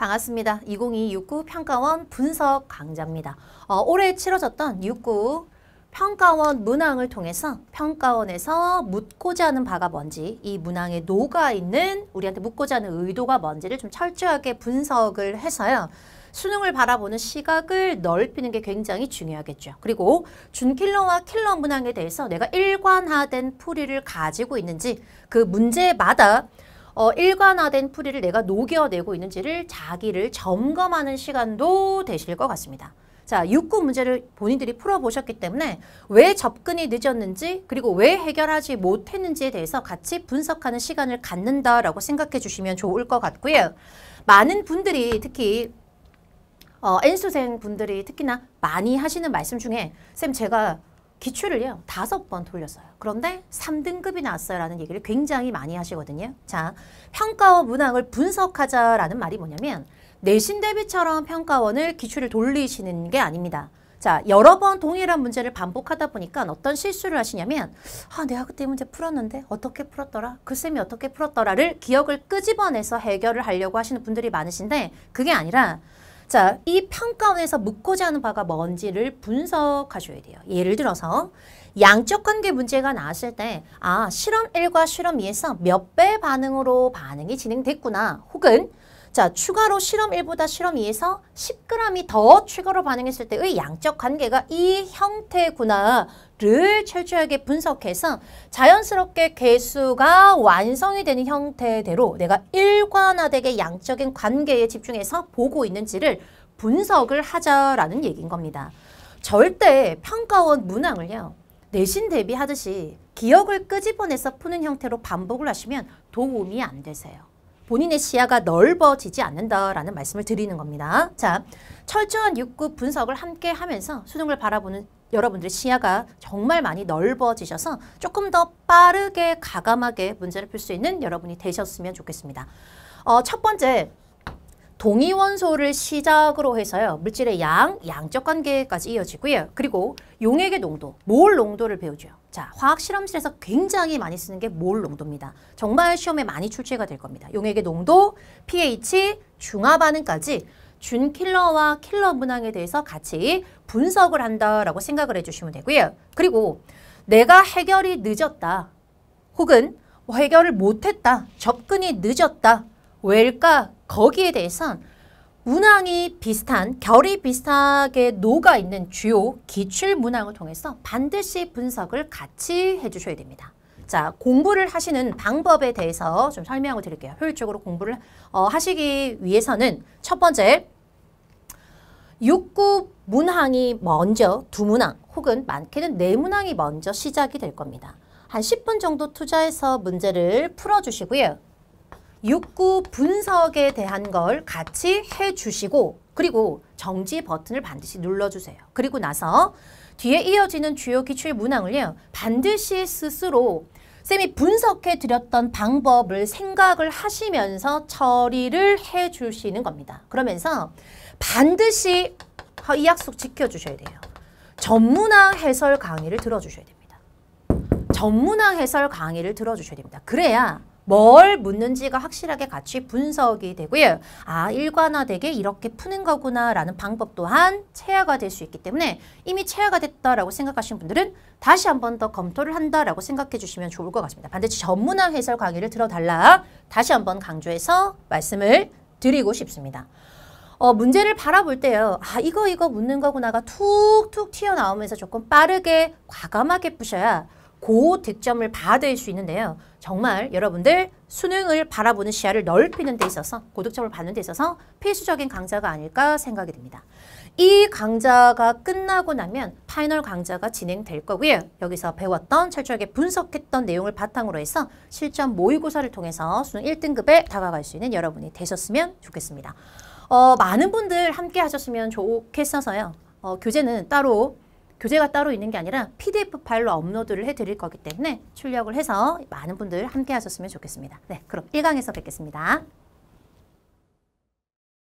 반갑습니다. 2022 육구 평가원 분석 강좌입니다. 어, 올해 치러졌던 육구 평가원 문항을 통해서 평가원에서 묻고자 하는 바가 뭔지 이 문항에 녹아있는 우리한테 묻고자 하는 의도가 뭔지를 좀 철저하게 분석을 해서요. 수능을 바라보는 시각을 넓히는 게 굉장히 중요하겠죠. 그리고 준킬러와 킬러 문항에 대해서 내가 일관화된 풀이를 가지고 있는지 그 문제마다 어, 일관화된 풀이를 내가 녹여내고 있는지를 자기를 점검하는 시간도 되실 것 같습니다. 자, 6구 문제를 본인들이 풀어보셨기 때문에 왜 접근이 늦었는지 그리고 왜 해결하지 못했는지에 대해서 같이 분석하는 시간을 갖는다라고 생각해 주시면 좋을 것 같고요. 많은 분들이 특히 어, N수생 분들이 특히나 많이 하시는 말씀 중에 쌤 제가 기출을요. 다섯 번 돌렸어요. 그런데 3등급이 났어요 라는 얘기를 굉장히 많이 하시거든요. 자, 평가원 문항을 분석하자라는 말이 뭐냐면 내신 대비처럼 평가원을 기출을 돌리시는 게 아닙니다. 자, 여러 번 동일한 문제를 반복하다 보니까 어떤 실수를 하시냐면 아, 내가 그때 문제 풀었는데 어떻게 풀었더라? 그 쌤이 어떻게 풀었더라를 기억을 끄집어내서 해결을 하려고 하시는 분들이 많으신데 그게 아니라 자, 이 평가원에서 묻고자 하는 바가 뭔지를 분석하셔야 돼요. 예를 들어서 양적 관계 문제가 나왔을 때 아, 실험 1과 실험 2에서 몇 배 반응으로 반응이 진행됐구나. 혹은 자, 추가로 실험 1보다 실험 2에서 10g이 더 추가로 반응했을 때의 양적 관계가 이 형태구나 를 철저하게 분석해서 자연스럽게 개수가 완성이 되는 형태대로 내가 일관화되게 양적인 관계에 집중해서 보고 있는지를 분석을 하자라는 얘기인 겁니다. 절대 평가원 문항을요. 내신 대비하듯이 기억을 끄집어내서 푸는 형태로 반복을 하시면 도움이 안 되세요. 본인의 시야가 넓어지지 않는다라는 말씀을 드리는 겁니다. 자, 철저한 육급 분석을 함께 하면서 수능을 바라보는 여러분들의 시야가 정말 많이 넓어지셔서 조금 더 빠르게 가감하게 문제를 풀 수 있는 여러분이 되셨으면 좋겠습니다. 어, 첫 번째, 동위원소를 시작으로 해서요. 물질의 양, 양적 관계까지 이어지고요. 그리고 용액의 농도, 몰 농도를 배우죠. 자, 화학 실험실에서 굉장히 많이 쓰는 게 몰 농도입니다. 정말 시험에 많이 출제가 될 겁니다. 용액의 농도, pH, 중화 반응까지 준킬러와 킬러 문항에 대해서 같이 분석을 한다라고 생각을 해주시면 되고요. 그리고 내가 해결이 늦었다 혹은 해결을 못했다, 접근이 늦었다, 왜일까 거기에 대해선 문항이 비슷한, 결이 비슷하게 녹아 있는 주요 기출 문항을 통해서 반드시 분석을 같이 해주셔야 됩니다. 자, 공부를 하시는 방법에 대해서 좀 설명을 드릴게요. 효율적으로 공부를 어, 하시기 위해서는 첫 번째, 육구 문항이 먼저 두 문항 혹은 많게는 네 문항이 먼저 시작이 될 겁니다. 한 10분 정도 투자해서 문제를 풀어주시고요. 육구 분석에 대한 걸 같이 해주시고 그리고 정지 버튼을 반드시 눌러주세요. 그리고 나서 뒤에 이어지는 주요 기출 문항을요. 반드시 스스로 쌤이 분석해 드렸던 방법을 생각을 하시면서 처리를 해주시는 겁니다. 그러면서 반드시 이 약속 지켜주셔야 돼요. 전문화 해설 강의를 들어주셔야 됩니다. 전문화 해설 강의를 들어주셔야 됩니다. 그래야 뭘 묻는지가 확실하게 같이 분석이 되고요. 아 일관화되게 이렇게 푸는 거구나 라는 방법 또한 체화가 될 수 있기 때문에 이미 체화가 됐다라고 생각하시는 분들은 다시 한 번 더 검토를 한다라고 생각해 주시면 좋을 것 같습니다. 반드시 전문화 해설 강의를 들어달라 다시 한 번 강조해서 말씀을 드리고 싶습니다. 어, 문제를 바라볼 때요. 아, 이거 이거 묻는 거구나가 툭툭 튀어나오면서 조금 빠르게 과감하게 푸셔야 고득점을 받을 수 있는데요. 정말 여러분들 수능을 바라보는 시야를 넓히는 데 있어서 고득점을 받는 데 있어서 필수적인 강좌가 아닐까 생각이 듭니다. 이 강좌가 끝나고 나면 파이널 강좌가 진행될 거고요. 여기서 배웠던 철저하게 분석했던 내용을 바탕으로 해서 실전 모의고사를 통해서 수능 1등급에 다가갈 수 있는 여러분이 되셨으면 좋겠습니다. 어, 많은 분들 함께 하셨으면 좋겠어서요. 어, 교재는 따로 교재가 따로 있는 게 아니라 PDF 파일로 업로드를 해드릴 거기 때문에 출력을 해서 많은 분들 함께 하셨으면 좋겠습니다. 네, 그럼 1강에서 뵙겠습니다.